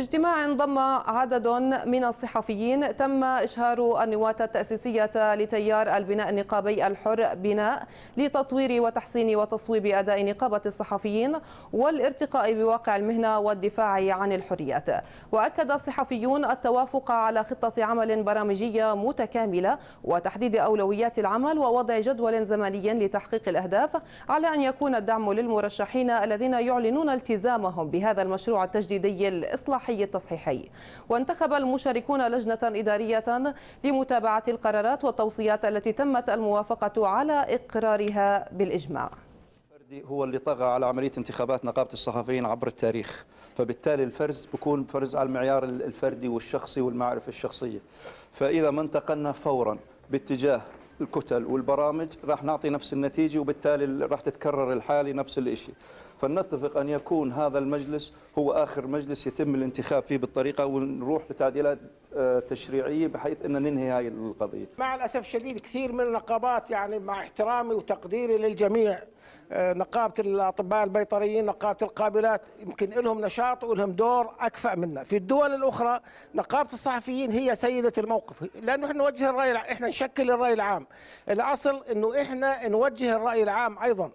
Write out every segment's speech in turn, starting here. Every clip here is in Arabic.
في اجتماع ضم عدد من الصحفيين تم إشهار النواة التأسيسية لتيار البناء النقابي الحر بناء لتطوير وتحسين وتصويب أداء نقابة الصحفيين والارتقاء بواقع المهنة والدفاع عن الحريات وأكد الصحفيون التوافق على خطة عمل برامجية متكاملة وتحديد أولويات العمل ووضع جدول زمني لتحقيق الأهداف على أن يكون الدعم للمرشحين الذين يعلنون التزامهم بهذا المشروع التجديدي الإصلاحي الصحي التصحيحي وانتخب المشاركون لجنة إدارية لمتابعة القرارات والتوصيات التي تمت الموافقة على إقرارها بالإجماع هو اللي طغى على عمليه انتخابات نقابه الصحفيين عبر التاريخ فبالتالي الفرز بيكون فرز على المعيار الفردي والشخصي والمعرفه الشخصيه فاذا ما انتقلنا فورا باتجاه الكتل والبرامج راح نعطي نفس النتيجه وبالتالي راح تتكرر الحاله نفس الشيء فلنتفق أن يكون هذا المجلس هو آخر مجلس يتم الانتخاب فيه بالطريقة ونروح لتعديلات آه، تشريعية بحيث أن ننهي هاي القضية مع الأسف الشديد كثير من النقابات يعني مع احترامي وتقديري للجميع آه، نقابة الأطباء البيطريين نقابة القابلات يمكن لهم نشاط ولهم دور أكفأ منا في الدول الأخرى نقابة الصحفيين هي سيدة الموقف لأنه احنا نوجه الرأي العام احنا نشكل الرأي العام الأصل أنه احنا نوجه الرأي العام أيضا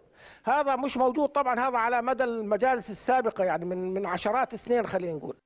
هذا مش موجود طبعا هذا على مدى المجالس السابقه يعني من من عشرات السنين خلينا نقول